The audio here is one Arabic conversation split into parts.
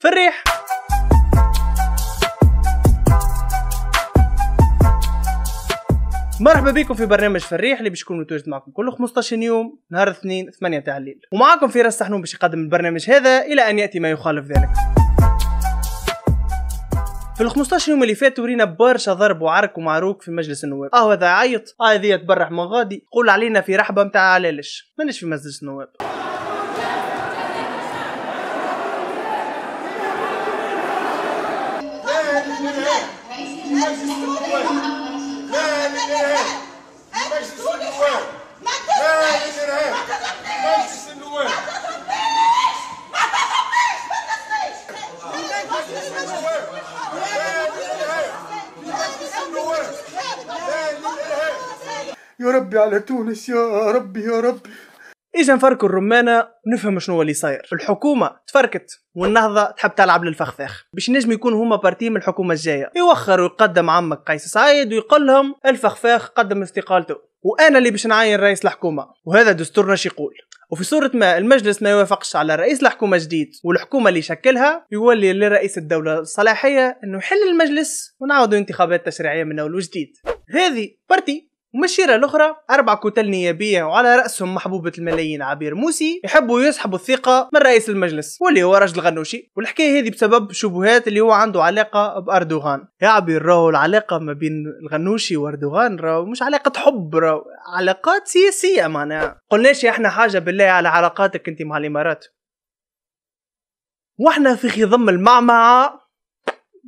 في الريح مرحبا بكم في برنامج فريح اللي باش يكون متواجد معكم كل 15 يوم نهار الاثنين 8 تاع الليل ومعكم فراس سحنون باش يقدم البرنامج هذا الى ان ياتي ما يخالف ذلك في ال 15 يوم اللي فاتوا رينا برشا ضرب وعرك ومعروك في مجلس النواب اه هذا عيط اه هذه تبرح من غادي قول علينا في رحبه متاع علالش مانيش في مجلس النواب يا ربي على تونس يا ربي يا ربي اجا نفركوا الرمانه نفهم شنو اللي صاير الحكومه تفركت والنهضه تحب تلعب للفخفاخ باش نجم يكون هما بارتي من الحكومه الجايه يوخر ويقدم عمك قيس سعيد ويقول لهم الفخفاخ قدم استقالته وانا اللي باش نعين رئيس الحكومه وهذا دستورنا يقول وفي صورة ما المجلس ما يوافقش على رئيس الحكومة جديد والحكومة اللي شكلها يولي لرئيس الدولة الصلاحية انه يحل المجلس ونعود انتخابات تشريعية من اول وجديد هذه بارتي ومشيرة الأخرى أربع كتل نيابية وعلى رأسهم محبوبة الملايين عبير موسي يحبوا يسحبوا الثقة من رئيس المجلس واللي هو رجل غنوشي والحكاية هذه بسبب شبهات اللي هو عنده علاقة بأردوغان يا عبير راهو العلاقة ما بين الغنوشي وأردوغان راهو مش علاقة حب راهو علاقات سياسية معناها قلناش احنا حاجة بالله على علاقاتك انت مع الإمارات واحنا في خضم المعمعة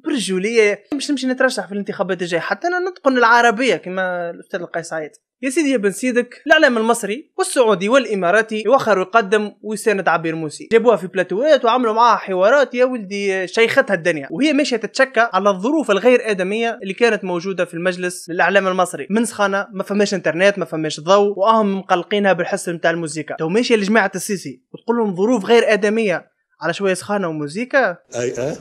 برجوليه باش نمشي نترشح في الانتخابات الجايه حتى انا نتقن العربيه كما الاستاذ القيس عايد يا سيدي يا بن سيدك الاعلام المصري والسعودي والاماراتي يوخر ويقدم ويساند عبير موسي جابوها في بلاتوات وعملوا معاها حوارات يا ولدي شيختها الدنيا وهي ماشيه تتشكى على الظروف الغير ادميه اللي كانت موجوده في المجلس الاعلام المصري من سخانه ما فماش انترنت ما فماش ضوء واهم مقلقينها بالحس نتاع الموسيقى تو ماشيه لجماعه السيسي وتقول لهم ظروف غير ادميه على شويه سخانه وموسيقى اي اه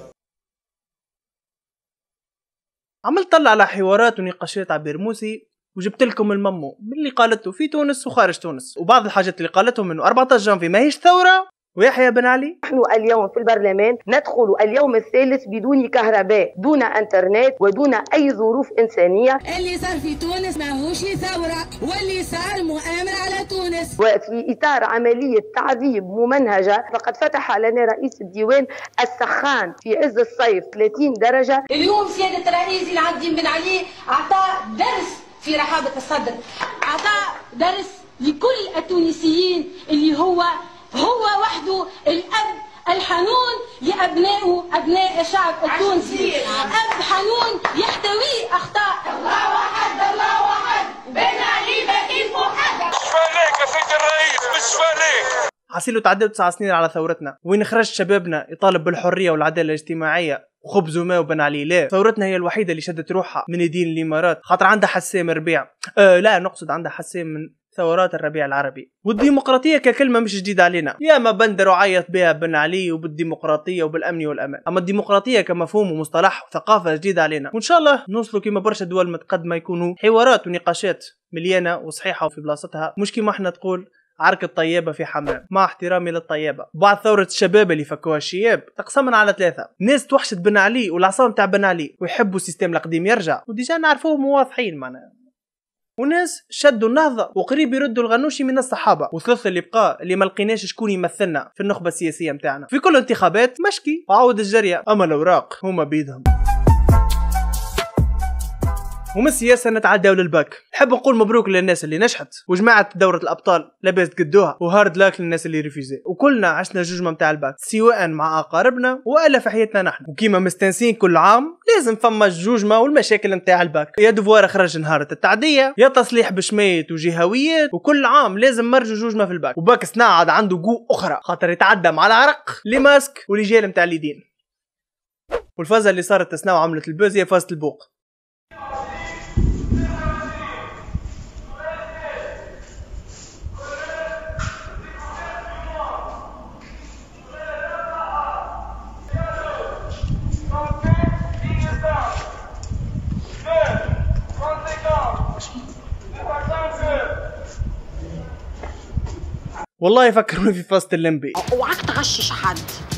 عملت طلع على حوارات ونقاشات عبير موسي وجبت لكم الممو من اللي قالته في تونس وخارج تونس وبعض الحاجات اللي قالتهم انه 14 جانفي ماهيش ثوره ويحيى بن علي نحن اليوم في البرلمان ندخل اليوم الثالث بدون كهرباء دون انترنت ودون اي ظروف انسانيه اللي صار في تونس ماهوش ثوره واللي صار مؤامره على تونس الناس وفي إطار عملية تعذيب ممنهجة فقد فتح لنا رئيس الديوان السخان في عز الصيف 30 درجة اليوم سيادة الرئيس العبد بن علي أعطى درس في رحابة الصدر أعطى درس لكل التونسيين اللي هو هو وحده الأب الحنون لأبنائه أبناء الشعب التونسي أب حنون يحتوي أخطاء الله واحد الله واحد بن علي بكيف محمد له تعدوا تسع سنين على ثورتنا وين خرج شبابنا يطالب بالحريه والعداله الاجتماعيه وخبز وماء وبن علي لا ثورتنا هي الوحيده اللي شدت روحها من يدين الامارات خاطر عندها حسام ربيع آه لا نقصد عندها حسام من ثورات الربيع العربي والديمقراطية ككلمة مش جديدة علينا يا ما بندر وعيط بها بن علي وبالديمقراطية وبالأمن والأمان أما الديمقراطية كمفهوم ومصطلح وثقافة جديدة علينا وإن شاء الله نوصلوا كما برشا دول متقدمة يكونوا حوارات ونقاشات مليانة وصحيحة وفي بلاصتها مش كما احنا تقول عركة الطيابة في حمام مع احترامي للطيابة بعد ثورة الشباب اللي فكوها الشياب تقسمنا على ثلاثة ناس توحشت بن علي والعصام تاع بن علي ويحبوا السيستم القديم يرجع وديجا نعرفوهم واضحين معناها وناس شدوا النهضة وقريب يردوا الغنوشي من الصحابة وثلاثة اللي بقى اللي ما لقيناش شكون يمثلنا في النخبة السياسية متاعنا في كل انتخابات مشكي وعاود الجرية أما الأوراق هما بيدهم ومن السياسه نتعداو للباك نحب نقول مبروك للناس اللي نجحت وجماعه دوره الابطال لاباس تقدوها وهارد لاك للناس اللي ريفيزي وكلنا عشنا جوج نتاع الباك سواء مع اقاربنا والا في حياتنا نحن وكيما مستنسين كل عام لازم فما الجوجمه والمشاكل نتاع الباك يا دفوار خرج نهار التعديه يا تصليح بشميت وجهويات وكل عام لازم مرجو جوجمه في الباك وباك سناعد عنده جو اخرى خاطر يتعدى مع العرق لي ماسك ولجيل نتاع اليدين والفازه اللي صارت تسناو عملت البوز هي فازه البوق والله يفكروني في فاست اللمبي اوعك تغشش حد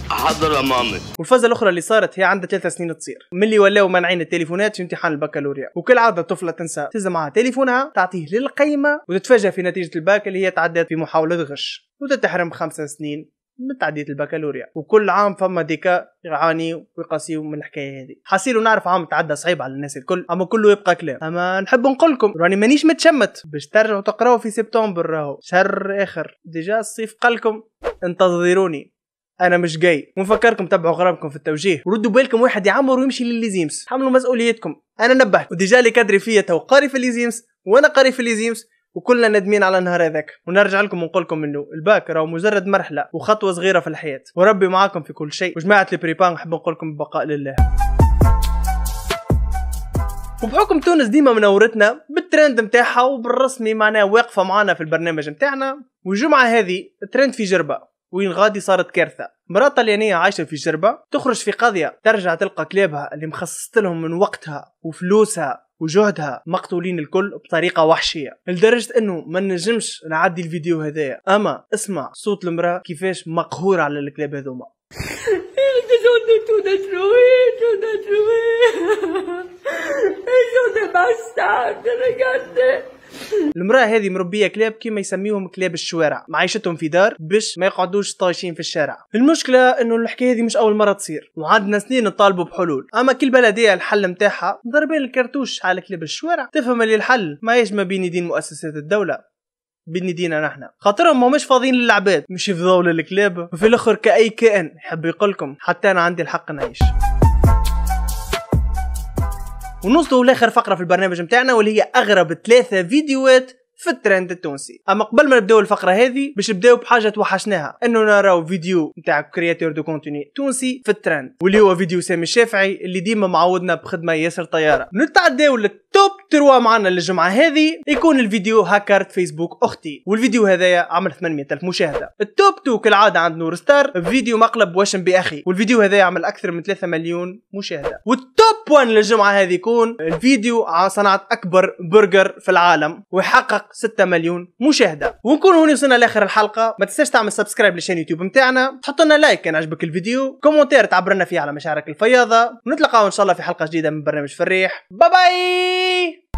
حضر امامي والفازه الاخرى اللي صارت هي عندها ثلاث سنين تصير ملي ولاو مانعين التليفونات في امتحان البكالوريا وكل عاده الطفله تنسى تهز معها تليفونها تعطيه للقيمه وتتفاجئ في نتيجه الباك اللي هي تعدت في محاوله غش وتتحرم خمس سنين من تعديل البكالوريا وكل عام فما ديكا يعاني ويقاسيو من الحكايه هذه حصيل نعرف عام تعدى صعيب على الناس الكل اما كله يبقى كلام اما نحب نقول لكم راني مانيش متشمت باش ترجعوا تقراو في سبتمبر راهو شهر اخر ديجا الصيف قالكم انتظروني انا مش جاي ونفكركم تبعوا غرامكم في التوجيه وردوا بالكم واحد يعمر ويمشي لليزيمس حملوا مسؤوليتكم انا نبهت وديجا لي كادري فيا تو قاري في الليزيمس وانا قاري في الليزيمس وكلنا ندمين على النهار هذاك ونرجع لكم ونقول لكم انه الباك راهو مجرد مرحله وخطوه صغيره في الحياه وربي معاكم في كل شيء وجماعه البريبان نحب نقول لكم بقاء لله وبحكم تونس ديما منورتنا بالترند نتاعها وبالرسمي معناها واقفه معانا في البرنامج نتاعنا والجمعه هذه الترند في جربه وين غادي صارت كارثة مرأة طليانية عايشة في جربة تخرج في قضية ترجع تلقى كلابها اللي مخصصت لهم من وقتها وفلوسها وجهدها مقتولين الكل بطريقه وحشيه لدرجه انه ما نجمش نعدي الفيديو هذايا اما اسمع صوت المراه كيفاش مقهوره على الكلاب هذوما bastardo, المراه هذه مربيه كلاب كيما يسميهم كلاب الشوارع معيشتهم في دار باش ما يقعدوش طايشين في الشارع المشكله انه الحكايه هذه مش اول مره تصير وعندنا سنين نطالبوا بحلول اما كل بلديه الحل نتاعها ضربين الكرتوش على كلاب الشوارع تفهم اللي الحل ما ما بين يدين مؤسسات الدوله بين يدينا نحن خاطرهم مش فاضيين للعباد مش يفضوا للكلاب وفي الاخر كاي كائن حب يقولكم حتى انا عندي الحق نعيش ونوصلوا لاخر فقره في البرنامج نتاعنا واللي هي اغرب ثلاثه فيديوهات في الترند التونسي اما قبل ما نبداو الفقره هذه باش نبداو بحاجه توحشناها انه نراو فيديو نتاع كرياتور دو كونتوني تونسي في الترند واللي هو فيديو سامي الشافعي اللي ديما معودنا بخدمه ياسر طياره نتعداو للتوب تروا معنا للجمعه هذه يكون الفيديو هاكرت فيسبوك اختي والفيديو هذايا عمل 800 الف مشاهده التوب 2 كالعاده عند نور ستار فيديو مقلب واشم باخي والفيديو هذايا عمل اكثر من 3 مليون مشاهده والتوب توب 1 للجمعة هذه يكون الفيديو على صناعة أكبر برجر في العالم ويحقق 6 مليون مشاهدة ونكون هوني وصلنا لآخر الحلقة ما تنساش تعمل سبسكرايب لشان يوتيوب نتاعنا تحط لنا لايك كان عجبك الفيديو كومنتير تعبر لنا فيه على مشاعرك الفياضة ونتلقاو إن شاء الله في حلقة جديدة من برنامج فريح باي باي